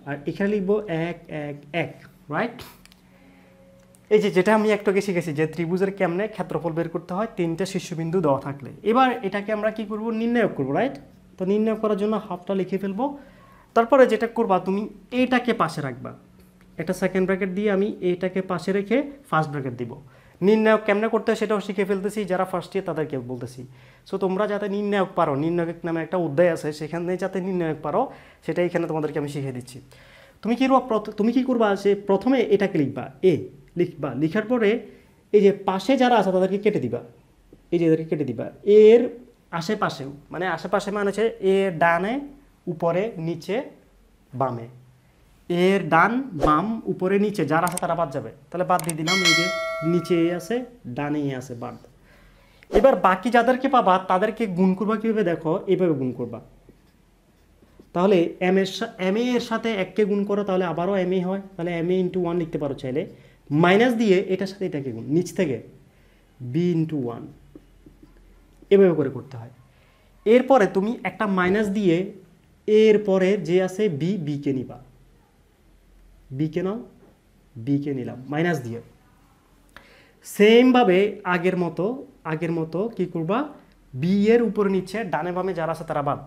Speaker 1: আর এখানে লিখব এক এক এক রাইট এই যে যেটা আমি একটু শিখেছি যে ত্রিভুজের কেমনে ক্ষেত্রফল বের করতে হয় তিনটে শীর্ষবিন্দু দেওয়া থাকলে এবার এটাকে আমরা কি করব নির্ণায়ক করব রাইট তো নির্ণয় করার জন্য হাফটা লিখে ফেলবো তারপরে যেটা করবা তুমি এইটাকে পাশে রাখবা এটা সেকেন্ড ব্র্যাকেট দিয়ে আমি এইটাকে পাশে রেখে ফার্স্ট ব্র্যাকেট দিব নির্ণায়ক কেমনে করতে হয় সেটাও শিখে ফেলতেছি যারা ফার্স্ট ইয়ার তাদেরকে বলতেছি সো তোমরা যাতে নির্ণায়ক পারো নির্ণায়ক নামে একটা অধ্যায় আছে সেখানে যাতে নির্ণায়ক পারো সেটা এখানে তোমাদেরকে আমি শিখিয়ে দিচ্ছি তুমি কী তুমি কী করবা যে প্রথমে এটাকে লিখবা এ লিখবা লিখার পরে এই যে পাশে যারা আছে তাদেরকে কেটে দিবা এই যে এদেরকে কেটে দিবা এর আশেপাশেও মানে আশেপাশে মানে হচ্ছে এ ডানে উপরে নিচে বামে এর ডান বাম উপরে নিচে যারা আছে তারা বাদ যাবে তাহলে বাদ দিয়ে দিলাম এই যে নিচে আছে ডানেই আছে বাদ এবার বাকি যাদেরকে পাবা তাদেরকে গুণ করবা কীভাবে দেখো এইভাবে গুণ করবা তাহলে এম এর এম এর সাথে এককে গুণ করো তাহলে আবারও এম এ হয় তাহলে এম এ ইন্টু ওয়ান লিখতে পারো চাইলে মাইনাস দিয়ে এটার সাথে এটাকে গুণ নিচ থেকে বি ইন্টু ওয়ান এভাবে করে করতে হয় এরপরে তুমি একটা মাইনাস দিয়ে এর পরে যে আছে বি বি কে নিবা বি কে নাও বি কে নিলাম মাইনাস দিয়ে সেমভাবে আগের মতো আগের মতো কি করবা বি এর উপরে নিচ্ছে ডানে বামে যারা আছে তারা বাদ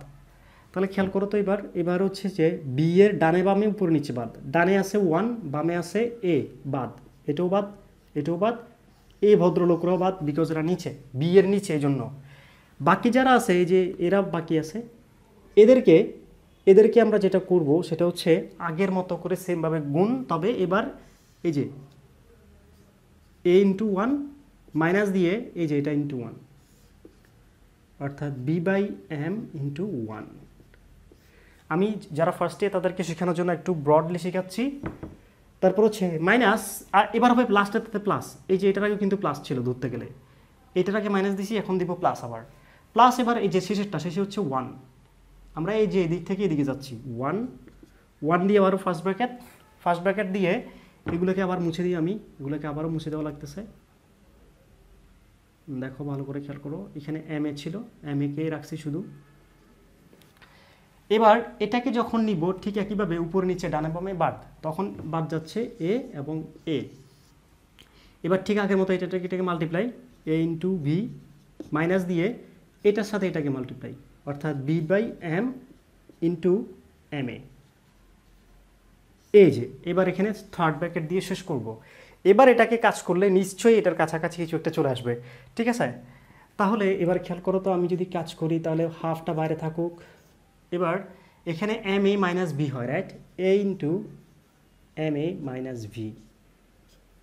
Speaker 1: তাহলে খেয়াল করো তো এবার এবার হচ্ছে যে বি এর ডানে বামে উপরে নিচ্ছে বাদ ডানে আছে ওয়ান বামে আছে এ বাদ এটাও বাদ এটাও বাদ এ ভদ্রলোকরাও বাদ বিকজ এরা নিচে বি এর নিচে এই জন্য বাকি যারা আছে এই যে এরা বাকি আছে এদেরকে এদেরকে আমরা যেটা করব সেটা হচ্ছে আগের মতো করে সেমভাবে গুণ তবে এবার এই যে এ ইন্টু ওয়ান মাইনাস দিয়ে এই যে এটা ইন্টু ওয়ান অর্থাৎ b by m into one আমি যারা ফার্স্টে তাদেরকে শেখানোর জন্য একটু ব্রডলি শেখাচ্ছি তারপর হচ্ছে মাইনাস আর এবার হবে প্লাসটা তাতে প্লাস এই যে এটার আগে কিন্তু প্লাস ছিল ধরতে গেলে এটার আগে মাইনাস দিছি এখন দিব প্লাস আবার প্লাস এবার এই যে শেষেরটা শেষে হচ্ছে ওয়ান আমরা এই যে এদিক থেকে এদিকে যাচ্ছি ওয়ান ওয়ান দিয়ে আবারও ফার্স্ট ব্র্যাকেট ফার্স্ট ব্র্যাকেট দিয়ে এগুলোকে আবার মুছে দিই আমি এগুলোকে আবারও মুছে দেওয়া লাগতেছে দেখো ভালো করে খেয়াল করো এখানে এম এ ছিল এম এ কে রাখছি শুধু এবার এটাকে যখন নিব ঠিক একইভাবে উপর নিচে ডানে বামে বাদ তখন বাদ যাচ্ছে এ এবং এ এবার ঠিক আগের মতো এটাকে এটাকে multiply a into v minus দিয়ে এটার সাথে এটাকে মাল্টিপ্লাই অর্থাৎ b by m into m a এই যে এবার এখানে থার্ড ব্র্যাকেট দিয়ে শেষ করব। এবার এটাকে কাজ করলে নিশ্চয়ই এটার কাছাকাছি কিছু একটা চলে আসবে ঠিক আছে তাহলে এবার খেয়াল করো তো আমি যদি কাজ করি তাহলে হাফটা বাইরে থাকুক এবার এখানে এম এ মাইনাস বি হয় right a into m a minus v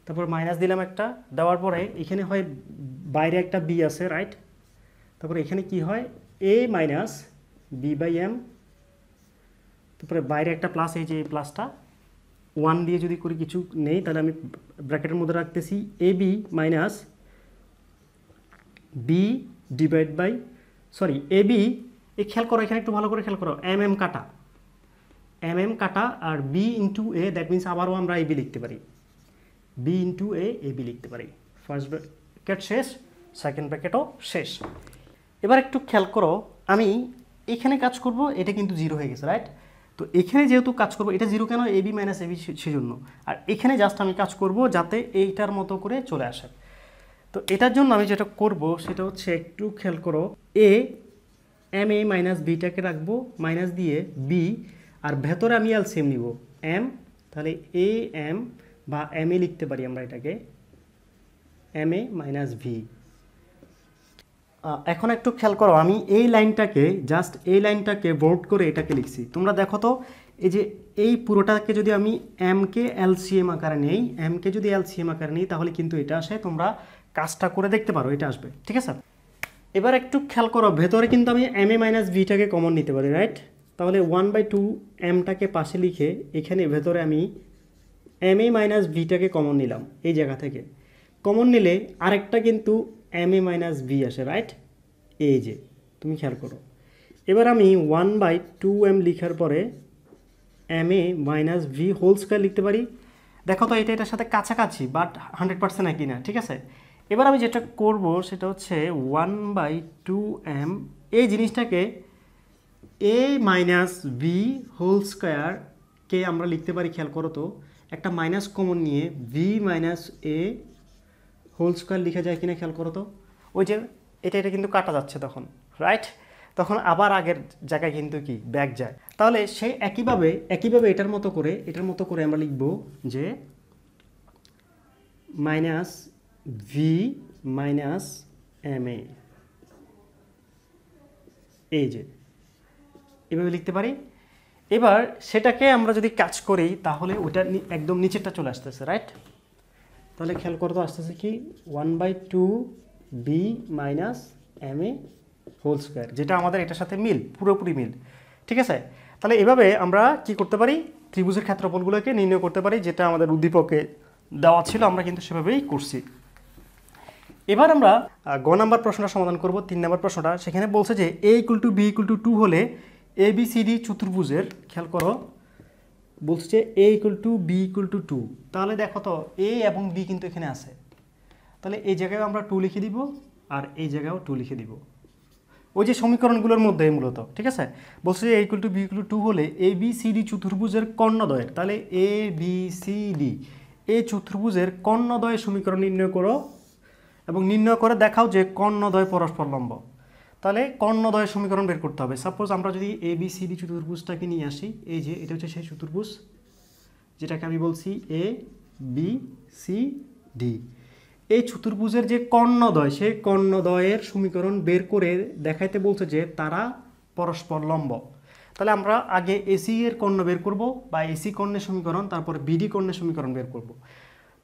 Speaker 1: তারপর মাইনাস দিলাম একটা দেওয়ার পরে এখানে হয় বাইরে একটা বি আছে রাইট তারপর এখানে কি হয় a minus b by m তারপরে বাইরে একটা প্লাস এই যে এই প্লাসটা ওয়ান দিয়ে যদি করি কিছু নেই তাহলে আমি ব্র্যাকেটের মধ্যে রাখতেছি a b minus b divide by sorry a b a খেয়াল করো এখানে একটু ভালো করে খেয়াল করো এম এম কাটা এম এম কাটা আর b into a that means আবারও আমরা এ বি লিখতে পারি বি ইন্টু এ বি লিখতে পারি ফার্স্ট ব্র্যাকেট শেষ সেকেন্ড ব্র্যাকেটও শেষ এবার একটু খেয়াল করো আমি এখানে কাজ করব এটা কিন্তু জিরো হয়ে গেছে রাইট তো এখানে যেহেতু কাজ করব এটা জিরো কেন এবি মাইনাস এবি সেজন্য আর এখানে জাস্ট আমি কাজ করব যাতে এইটার মতো করে চলে আসে তো এটার জন্য আমি যেটা করব সেটা হচ্ছে একটু খেয়াল করো এ এম এ মাইনাস বিটাকে রাখবো মাইনাস দিয়ে বি আর ভেতরে আমি সেম নিব এম তাহলে এ এম বা এম এ লিখতে পারি আমরা এটাকে এম এ মাইনাস ভি এখন একটু খেয়াল করো আমি এই লাইনটাকে জাস্ট এই লাইনটাকে বোর্ড করে এটাকে লিখছি তোমরা দেখো তো এই যে এই পুরোটাকে যদি আমি এমকে এলসিএম আকারে নেই এমকে যদি এলসিএম আকারে নিই তাহলে কিন্তু এটা আসে তোমরা কাজটা করে দেখতে পারো এটা আসবে ঠিক আছে এবার একটু খেয়াল করো ভেতরে কিন্তু আমি এম এ মাইনাস ভিটাকে কমন নিতে পারি রাইট তাহলে ওয়ান বাই টু এমটাকে পাশে লিখে এখানে ভেতরে আমি এম এ মাইনাস ভিটাকে কমন নিলাম এই জায়গা থেকে কমন নিলে আরেকটা কিন্তু এম এ মাইনাস বি আসে রাইট এ যে তুমি খেয়াল করো এবার আমি ওয়ান বাই টু এম লিখার পরে m a minus v whole square লিখতে পারি দেখো তো এটা এটার সাথে কাছাকাছি বাট হান্ড্রেড পার্সেন্ট একই না ঠিক আছে এবার আমি যেটা করব সেটা হচ্ছে ওয়ান বাই টু এম এই জিনিসটাকে এ মাইনাস ভি হোল স্কোয়ারকে আমরা লিখতে পারি খেয়াল করো তো একটা মাইনাস কমন নিয়ে v minus a whole square লিখে যায় কিনা খেয়াল করো তো ওই যে এটা এটা কিন্তু কাটা যাচ্ছে তখন রাইট তখন আবার আগের জায়গায় কিন্তু কি ব্যাক যায় তাহলে সেই একইভাবে একইভাবে এটার মতো করে এটার মতো করে আমরা লিখব যে minus v minus m a এই যে এভাবে লিখতে পারি এবার সেটাকে আমরা যদি কাজ করি তাহলে ওটা একদম নিচেরটা চলে আসতেছে রাইট তাহলে খেয়াল করতো আসতেছে কি one by two b minus m a whole square যেটা আমাদের এটার সাথে মিল পুরোপুরি মিল ঠিক আছে তাহলে এভাবে আমরা কি করতে পারি ত্রিভুজের ক্ষেত্রফলগুলোকে নির্ণয় করতে পারি যেটা আমাদের উদ্দীপকে দেওয়া ছিল আমরা কিন্তু সেভাবেই করছি এবার আমরা গ নাম্বার প্রশ্নটা সমাধান করব তিন নাম্বার প্রশ্নটা সেখানে বলছে যে a equal to b equal to two হলে এ বি সি ডি চতুর্ভুজের খেয়াল করো বলছে যে a equal to b equal to two তাহলে দেখো তো এ এবং বি কিন্তু এখানে আছে তাহলে এই জায়গায় আমরা টু লিখে দিব আর এই জায়গায়ও টু লিখে দিব ওই যে সমীকরণগুলোর মধ্যে মূলত ঠিক আছে বলছে যে a equal to b equal to হলে এ বি সি ডি চতুর্ভুজের কর্ণদয়ের তাহলে A B C D A চতুর্ভুজের কর্ণদয় সমীকরণ নির্ণয় করো এবং নির্ণয় করে দেখাও যে কর্ণদয় পরস্পর লম্ব তাহলে কর্ণদয় সমীকরণ বের করতে হবে সাপোজ আমরা যদি এ বি সি ডি চতুর্ভুজটাকে নিয়ে আসি এই যে এটা হচ্ছে সেই চতুর্ভুজ যেটাকে আমি বলছি এ বি সি ডি এই চতুর্ভুজের যে কর্ণদয় সেই কর্ণদয়ের সমীকরণ বের করে দেখাইতে বলছে যে তারা পরস্পর লম্ব তাহলে আমরা আগে এসি এর কর্ণ বের করব বা এসি কর্ণের সমীকরণ তারপর বিডি কর্ণের সমীকরণ বের করব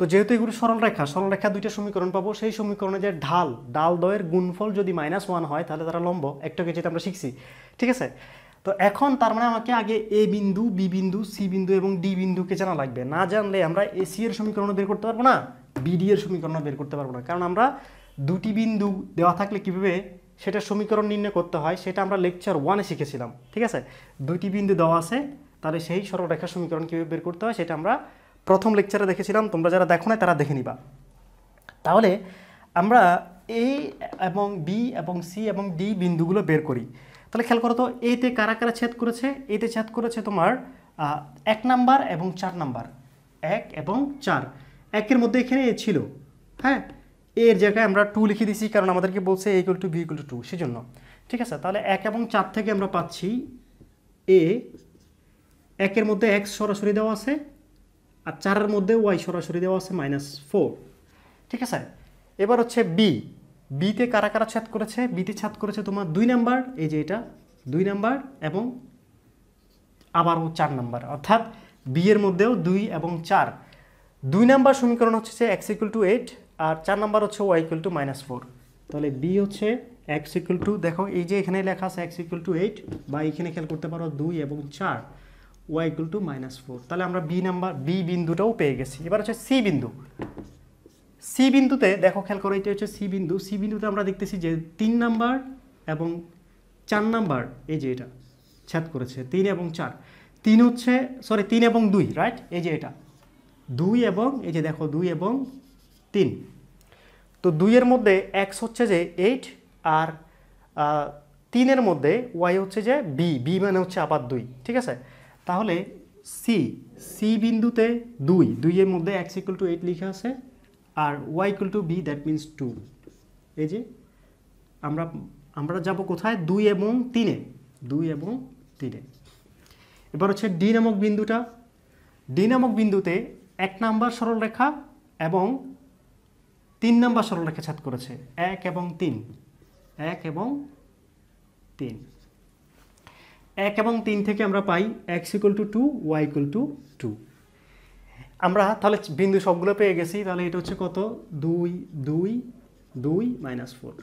Speaker 1: তো যেহেতু এগুলো সরলরেখা সরলরেখা দুইটা সমীকরণ পাবো সেই সমীকরণে যে ঢাল ডাল দয়ের গুণফল যদি মাইনাস ওয়ান হয় তাহলে তারা লম্ব একটা কেজিতে আমরা শিখছি ঠিক আছে তো এখন তার মানে আমাকে আগে এ বিন্দু বি বিন্দু সি বিন্দু এবং ডি বিন্দুকে জানা লাগবে না জানলে আমরা এ সি এর সমীকরণও বের করতে পারবো না বিডি এর সমীকরণও বের করতে পারবো না কারণ আমরা দুটি বিন্দু দেওয়া থাকলে কীভাবে সেটা সমীকরণ নির্ণয় করতে হয় সেটা আমরা লেকচার ওয়ানে শিখেছিলাম ঠিক আছে দুটি বিন্দু দেওয়া আছে তাহলে সেই সরলরেখার সমীকরণ কীভাবে বের করতে হয় সেটা আমরা প্রথম লেকচারে দেখেছিলাম তোমরা যারা দেখো না তারা দেখে নিবা তাহলে আমরা এ এবং বি এবং সি এবং ডি বিন্দুগুলো বের করি তাহলে খেয়াল করো তো এতে কারা কারা ছেদ করেছে এতে ছেদ করেছে তোমার এক নাম্বার এবং চার নাম্বার এক এবং চার একের মধ্যে এখানে এ ছিল হ্যাঁ এর জায়গায় আমরা টু লিখে দিছি কারণ আমাদেরকে বলছে a equal to b equal to two সেজন্য ঠিক আছে তাহলে এক এবং চার থেকে আমরা পাচ্ছি এ একের মধ্যে এক সরাসরি দেওয়া আছে আর চারের মধ্যে ওয়াই সরাসরি দেওয়া আছে মাইনাস ফোর ঠিক আছে এবার হচ্ছে বি বিতে কারা কারা ছাদ করেছে বিতে ছাদ করেছে তোমার দুই নাম্বার এই যে এটা দুই নাম্বার এবং আবারও চার নাম্বার অর্থাৎ বিয়ের মধ্যেও দুই এবং চার দুই নাম্বার সমীকরণ হচ্ছে যে এক্স ইকুয়াল টু এইট আর চার নাম্বার হচ্ছে y equal to minus four তাহলে বি হচ্ছে এক্স ইকুয়াল টু দেখো এই যে এখানে লেখা আছে এক্স ইকুয়াল টু এইট বা এখানে খেয়াল করতে পারো দুই এবং চার y equal to minus four তাহলে আমরা বি নাম্বার বি বিন্দুটাও পেয়ে গেছি এবার হচ্ছে সি বিন্দু সি বিন্দুতে দেখো খেয়াল করো এটা হচ্ছে সি বিন্দু সি বিন্দুতে আমরা দেখতেছি যে তিন নাম্বার এবং চার নাম্বার এই যে এটা ছাদ করেছে তিন এবং চার তিন হচ্ছে সরি তিন এবং দুই রাইট এই যে এটা দুই এবং এই যে দেখো দুই এবং তিন তো দুইয়ের মধ্যে এক্স হচ্ছে যে এইট আর তিনের মধ্যে ওয়াই হচ্ছে যে বি বি মানে হচ্ছে আবার দুই ঠিক আছে তাহলে সি সি বিন্দুতে দুই দুইয়ের মধ্যে এক্স ইকুয়াল টু এইট লিখা আছে আর y equal to b that means two এই যে আমরা আমরা যাব কোথায় দুই এবং তিনে দুই এবং তিনে এবার হচ্ছে ডি নামক বিন্দুটা ডি নামক বিন্দুতে এক নাম্বার সরলরেখা এবং তিন নাম্বার সরলরেখা ছাদ করেছে এক এবং তিন এক এবং তিন এক এবং তিন থেকে আমরা পাই x equal to two y equal to two আমরা তাহলে বিন্দু সবগুলো পেয়ে গেছি তাহলে এটা হচ্ছে কত দুই দুই দুই মাইনাস ফোর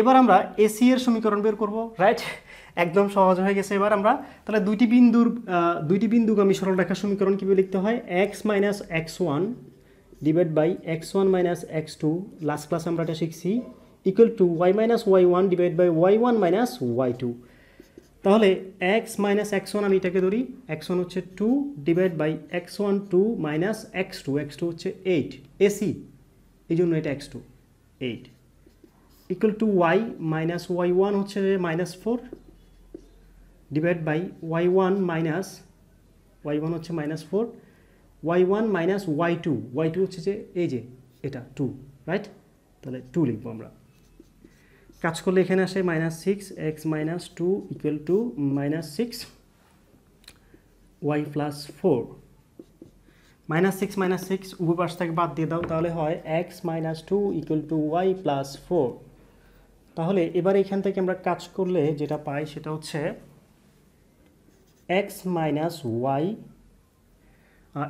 Speaker 1: এবার আমরা এসি এর সমীকরণ বের করব রাইট একদম সহজ হয়ে গেছে এবার আমরা তাহলে দুইটি বিন্দুর দুইটি সরল সরলরেখার সমীকরণ কীভাবে লিখতে হয় x minus x one divide by x one minus x two last ক্লাসে আমরা এটা শিখছি equal to y minus y one divide by y one minus y two তাহলে এক্স মাইনাস এক্স ওয়ান আমি এটাকে ধরি এক্স ওয়ান হচ্ছে two divide by x one two minus x two x two হচ্ছে এইট এসি এই জন্য এটা x two eight equal to y minus y one হচ্ছে minus four divide by y one minus y one হচ্ছে minus four y one minus y two y two হচ্ছে যে এই যে এটা টু রাইট তাহলে টু লিখবো আমরা কাজ করলে এখানে আসে minus six x minus two equal to minus six y plus four minus six minus six উভয় পাশ থেকে বাদ দিয়ে দাও তাহলে হয় x minus two equal to y plus four তাহলে এবার এখান থেকে আমরা কাজ করলে যেটা পাই সেটা হচ্ছে এক্স মাইনাস ওয়াই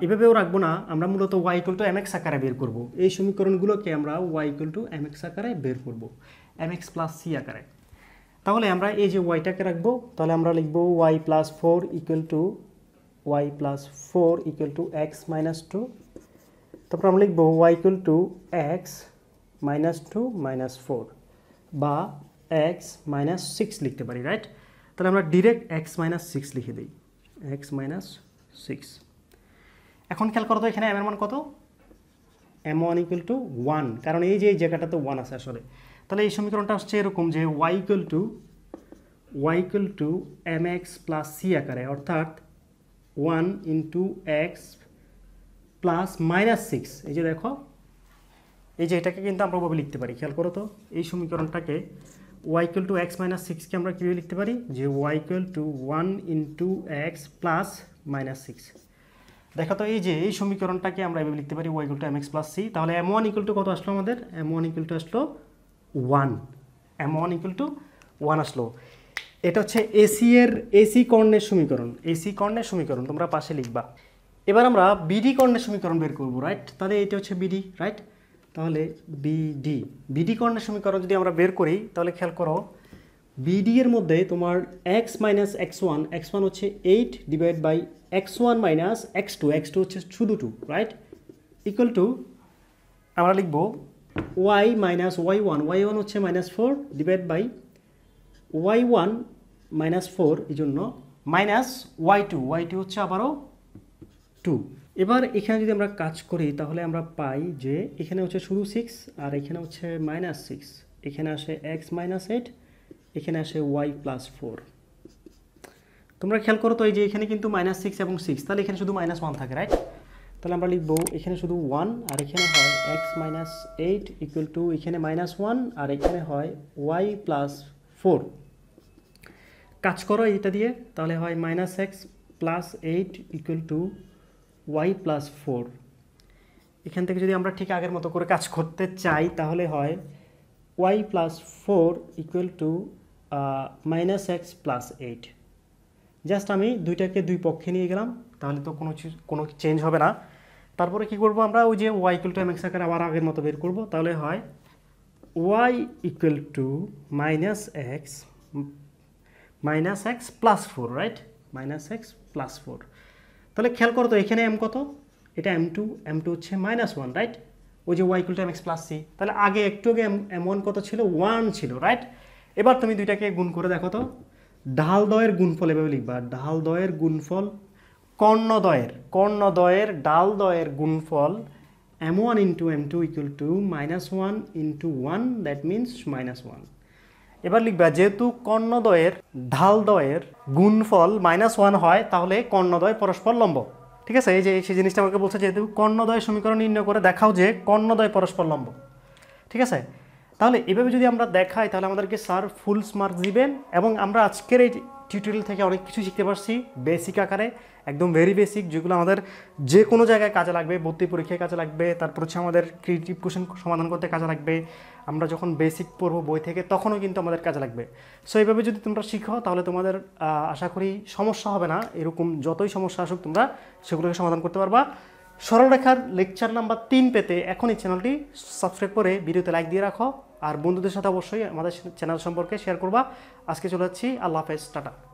Speaker 1: এভাবেও রাখবো না আমরা মূলত y equal to m x আকারে বের করব এই সমীকরণগুলোকে আমরা y equal to m x আকারে বের করব এম এক্স প্লাস সি আকারে তাহলে আমরা এই যে ওয়াইটাকে রাখবো তাহলে আমরা লিখবো y plus four equal to y plus four equal to x minus two তারপর আমরা লিখবো y equal to x minus two minus four বা এক্স মাইনাস সিক্স লিখতে পারি রাইট তাহলে আমরা ডিরেক্ট এক্স মাইনাস সিক্স লিখে দিই এক্স মাইনাস সিক্স এখন খেয়াল করো তো এখানে এমের মান কত m one equal to one কারণ এই যে এই জায়গাটাতে ওয়ান আছে আসলে তাহলে এই সমীকরণটা হচ্ছে এরকম যে y equal to y equal to m x plus c আকারে অর্থাৎ one into x plus minus six এই যে দেখো এই যে এটাকে কিন্তু আমরা ওভাবে লিখতে পারি খেয়াল করো তো এই সমীকরণটাকে y equal to x minus সিক্সকে আমরা কীভাবে লিখতে পারি যে y equal to one into x plus minus six দেখো তো এই যে এই সমীকরণটাকে আমরা এভাবে লিখতে পারি y equal to m x plus c তাহলে এম ওয়ান ইকুয়াল টু কত আসলো আমাদের এম ওয়ান ইকুয়াল টু আসলো one m one equal to one আসলো এটা হচ্ছে এসি এর এসি কর্ণের সমীকরণ এসি কর্ণের সমীকরণ তোমরা পাশে লিখবা এবার আমরা বিডি কর্ণের সমীকরণ বের করবো রাইট তাহলে এটা হচ্ছে বিডি রাইট তাহলে বিডি বিডি কর্ণের সমীকরণ যদি আমরা বের করি তাহলে খেয়াল করো বিডি এর মধ্যে তোমার x minus x one x one হচ্ছে eight divide by x one minus x two x two হচ্ছে শুধু টু রাইট ইকুয়াল টু আমরা লিখব y minus y one y one হচ্ছে minus four divide by y one minus four এই জন্য minus y two y two হচ্ছে আবারও two এবার এখানে যদি আমরা কাজ করি তাহলে আমরা পাই যে এখানে হচ্ছে শুধু সিক্স আর এখানে হচ্ছে মাইনাস সিক্স এখানে আসে এক্স মাইনাস এইট এখানে আসে ওয়াই প্লাস ফোর তোমরা খেয়াল করো তো এই যে এখানে কিন্তু মাইনাস সিক্স এবং সিক্স তাহলে এখানে শুধু মাইনাস ওয়ান থাকে রাইট তাহলে আমরা লিখবো এখানে শুধু ওয়ান আর এখানে হয় x minus eight equal to এখানে মাইনাস ওয়ান আর এখানে হয় ওয়াই প্লাস ফোর কাজ করো এটা দিয়ে তাহলে হয় minus x plus eight equal to y plus four এখান থেকে যদি আমরা ঠিক আগের মতো করে কাজ করতে চাই তাহলে হয় y plus four equal to minus x plus eight just আমি দুইটাকে দুই পক্ষে নিয়ে গেলাম তাহলে তো কোনো কোনো চেঞ্জ হবে না তারপরে কি করব আমরা ওই যে y equal to m x আকার আবার আগের মতো বের করব তাহলে হয় y equal to minus x minus x plus four right minus x plus four তাহলে খেয়াল করো তো এখানে এম কত এটা এম টু এম টু হচ্ছে মাইনাস ওয়ান রাইট ওই যে y equal to m x plus c তাহলে আগে একটু আগে এম ওয়ান কত ছিল ওয়ান ছিল রাইট এবার তুমি দুইটাকে গুণ করে দেখো তো ঢাল দয়ের গুণফল এভাবে লিখবা ঢাল দয়ের গুণফল কর্ণদয়ের কর্ণদয়ের ডাল দয়ের গুণফল m one into m two equal to minus one into one that means minus one এবার লিখবা যেহেতু কর্ণদয়ের ঢাল দয়ের গুণফল মাইনাস ওয়ান হয় তাহলে কর্ণদয় পরস্পর লম্ব ঠিক আছে এই যে সেই জিনিসটা আমাকে বলছে যেহেতু কর্ণদয় সমীকরণ নির্ণয় করে দেখাও যে কর্ণদয় পরস্পর লম্ব ঠিক আছে তাহলে এভাবে যদি আমরা দেখাই তাহলে আমাদেরকে স্যার ফুল স্মার্ক দিবেন এবং আমরা আজকের এই টিউটোরিয়াল থেকে অনেক কিছু শিখতে পারছি বেসিক আকারে একদম ভেরি বেসিক যেগুলো আমাদের যে কোনো জায়গায় কাজে লাগবে ভর্তি পরীক্ষায় কাজে লাগবে তারপর হচ্ছে আমাদের ক্রিয়েটিভ কোশ্চেন সমাধান করতে কাজে লাগবে আমরা যখন বেসিক পড়ব বই থেকে তখনও কিন্তু আমাদের কাজে লাগবে সো এইভাবে যদি তোমরা শিখো তাহলে তোমাদের আশা করি সমস্যা হবে না এরকম যতই সমস্যা আসুক তোমরা সেগুলোকে সমাধান করতে পারবা সরলরেখার লেকচার নাম্বার তিন পেতে এখনই চ্যানেলটি সাবস্ক্রাইব করে ভিডিওতে লাইক দিয়ে রাখো আর বন্ধুদের সাথে অবশ্যই আমাদের চ্যানেল সম্পর্কে শেয়ার করবা আজকে চলে যাচ্ছি আল্লাহ হাফেজ টাটা